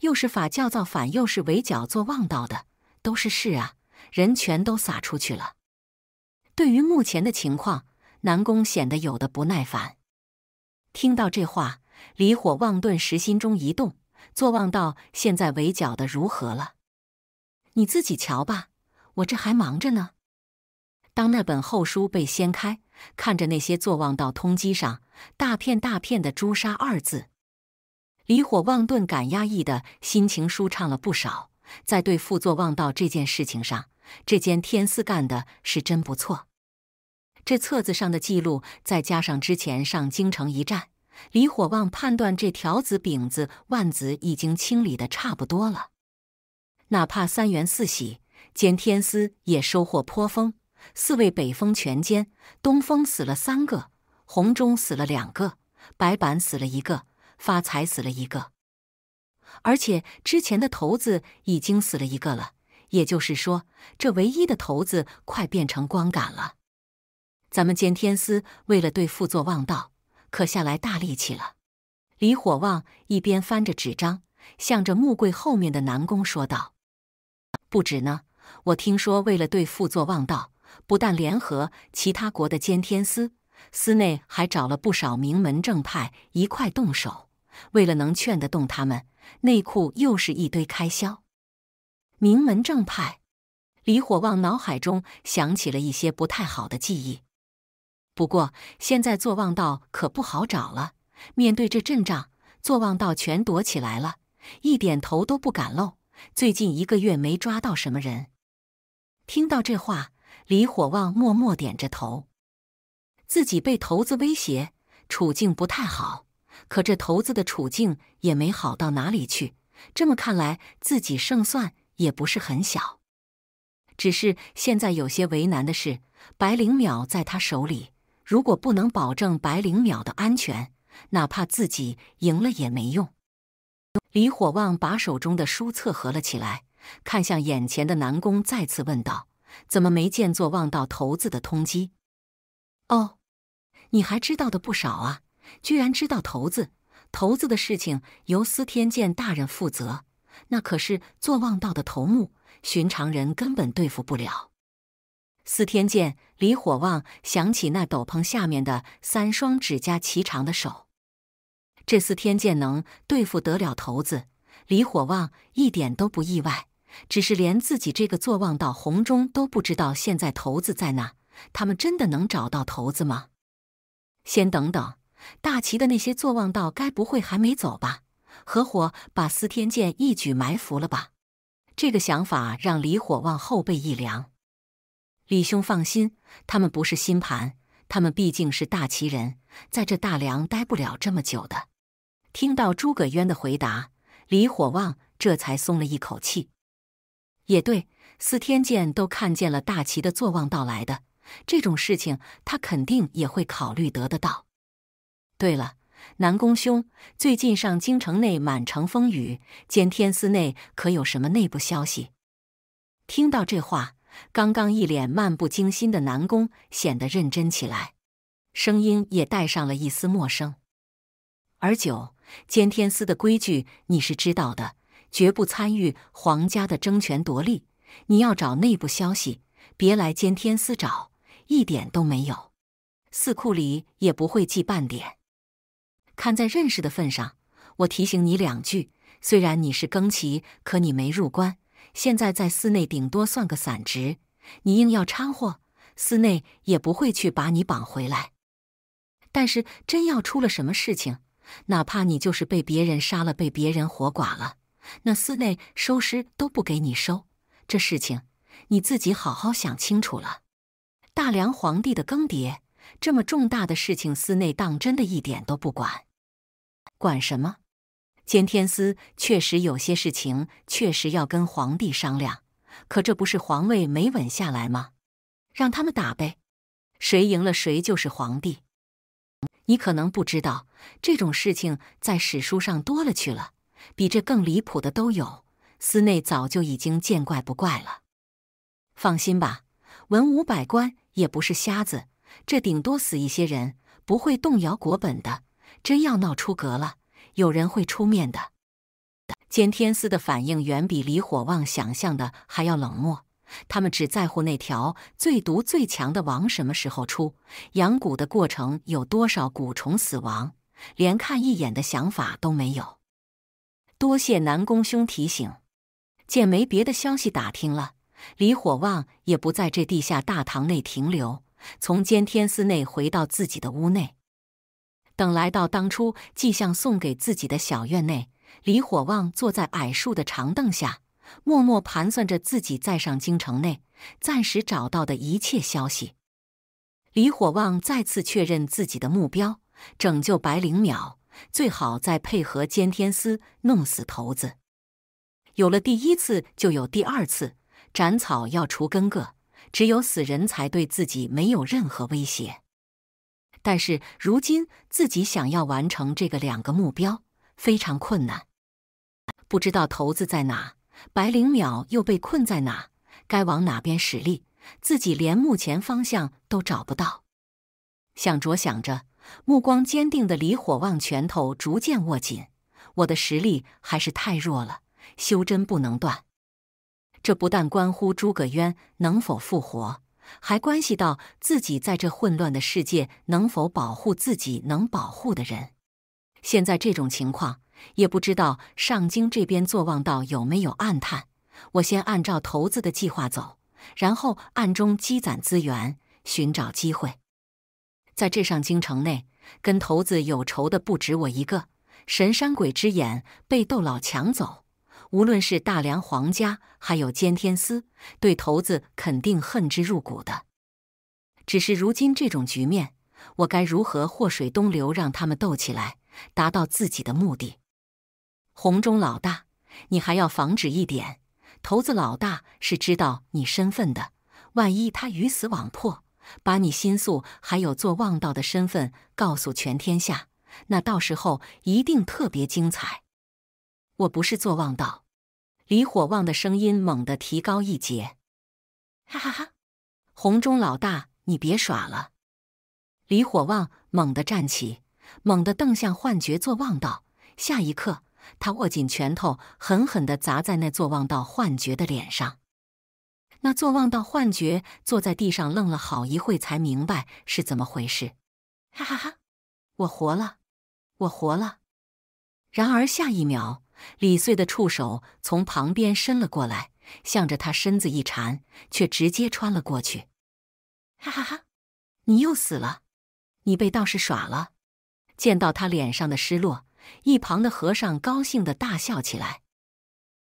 又是法教造反，又是围剿做忘道的，都是事啊！人全都撒出去了。对于目前的情况，南宫显得有的不耐烦。听到这话，李火旺顿时心中一动：做忘道现在围剿的如何了？你自己瞧吧，我这还忙着呢。当那本厚书被掀开，看着那些做忘道通缉上大片大片的“朱砂”二字。李火旺顿感压抑的心情舒畅了不少，在对付坐望道这件事情上，这间天司干的是真不错。这册子上的记录，再加上之前上京城一战，李火旺判断这条子、饼子、万子已经清理的差不多了。哪怕三元四喜兼天司也收获颇丰，四位北风全歼，东风死了三个，红中死了两个，白板死了一个。发财死了一个，而且之前的头子已经死了一个了，也就是说，这唯一的头子快变成光杆了。咱们监天司为了对付作妄道，可下来大力气了。李火旺一边翻着纸张，向着木柜后面的南宫说道：“不止呢，我听说为了对付作妄道，不但联合其他国的监天司，司内还找了不少名门正派一块动手。”为了能劝得动他们，内裤又是一堆开销。名门正派，李火旺脑海中想起了一些不太好的记忆。不过现在坐望道可不好找了。面对这阵仗，坐望道全躲起来了，一点头都不敢露。最近一个月没抓到什么人。听到这话，李火旺默默点着头，自己被头子威胁，处境不太好。可这头子的处境也没好到哪里去，这么看来，自己胜算也不是很小。只是现在有些为难的是，白灵淼在他手里，如果不能保证白灵淼的安全，哪怕自己赢了也没用。李火旺把手中的书册合了起来，看向眼前的南宫，再次问道：“怎么没见做望到头子的通缉？”“哦，你还知道的不少啊。”居然知道头子，头子的事情由司天监大人负责，那可是坐望道的头目，寻常人根本对付不了。司天监李火旺想起那斗篷下面的三双指甲齐长的手，这司天监能对付得了头子？李火旺一点都不意外，只是连自己这个坐望道红中都不知道现在头子在哪，他们真的能找到头子吗？先等等。大齐的那些坐忘道该不会还没走吧？合伙把司天剑一举埋伏了吧？这个想法让李火旺后背一凉。李兄放心，他们不是新盘，他们毕竟是大齐人，在这大梁待不了这么久的。听到诸葛渊的回答，李火旺这才松了一口气。也对，司天剑都看见了大齐的坐忘道来的，这种事情他肯定也会考虑得得到。对了，南宫兄，最近上京城内满城风雨，监天司内可有什么内部消息？听到这话，刚刚一脸漫不经心的南宫显得认真起来，声音也带上了一丝陌生。而九监天司的规矩你是知道的，绝不参与皇家的争权夺利。你要找内部消息，别来监天司找，一点都没有，四库里也不会记半点。看在认识的份上，我提醒你两句。虽然你是更旗，可你没入关，现在在寺内顶多算个散职。你硬要掺和，寺内也不会去把你绑回来。但是真要出了什么事情，哪怕你就是被别人杀了，被别人活剐了，那寺内收尸都不给你收。这事情你自己好好想清楚了。大梁皇帝的更迭这么重大的事情，寺内当真的一点都不管。管什么？监天司确实有些事情确实要跟皇帝商量，可这不是皇位没稳下来吗？让他们打呗，谁赢了谁就是皇帝。你可能不知道这种事情在史书上多了去了，比这更离谱的都有。司内早就已经见怪不怪了。放心吧，文武百官也不是瞎子，这顶多死一些人，不会动摇国本的。真要闹出格了，有人会出面的。监天司的反应远比李火旺想象的还要冷漠，他们只在乎那条最毒最强的王什么时候出，养蛊的过程有多少蛊虫死亡，连看一眼的想法都没有。多谢南宫兄提醒，见没别的消息打听了，李火旺也不在这地下大堂内停留，从监天司内回到自己的屋内。等来到当初季象送给自己的小院内，李火旺坐在矮树的长凳下，默默盘算着自己在上京城内暂时找到的一切消息。李火旺再次确认自己的目标：拯救白灵鸟，最好再配合监天司弄死头子。有了第一次，就有第二次。斩草要除根个，只有死人才对自己没有任何威胁。但是如今自己想要完成这个两个目标非常困难，不知道骰子在哪，白灵鸟又被困在哪，该往哪边使力，自己连目前方向都找不到。想着想着，目光坚定的李火旺拳头逐渐握紧。我的实力还是太弱了，修真不能断，这不但关乎诸葛渊能否复活。还关系到自己在这混乱的世界能否保护自己能保护的人。现在这种情况，也不知道上京这边坐望道有没有暗探。我先按照骰子的计划走，然后暗中积攒资源，寻找机会。在这上京城内，跟骰子有仇的不止我一个。神山鬼之眼被窦老抢走。无论是大梁皇家，还有监天司，对头子肯定恨之入骨的。只是如今这种局面，我该如何祸水东流，让他们斗起来，达到自己的目的？红中老大，你还要防止一点，头子老大是知道你身份的。万一他鱼死网破，把你心宿还有做望道的身份告诉全天下，那到时候一定特别精彩。我不是做忘道，李火旺的声音猛地提高一截，哈哈哈！红中老大，你别耍了！李火旺猛地站起，猛地瞪向幻觉做望道。下一刻，他握紧拳头，狠狠的砸在那坐忘道幻觉的脸上。那坐忘道幻觉坐在地上愣了好一会，才明白是怎么回事。哈哈哈！我活了，我活了！然而下一秒。李穗的触手从旁边伸了过来，向着他身子一缠，却直接穿了过去。哈哈哈，你又死了！你被道士耍了！见到他脸上的失落，一旁的和尚高兴的大笑起来。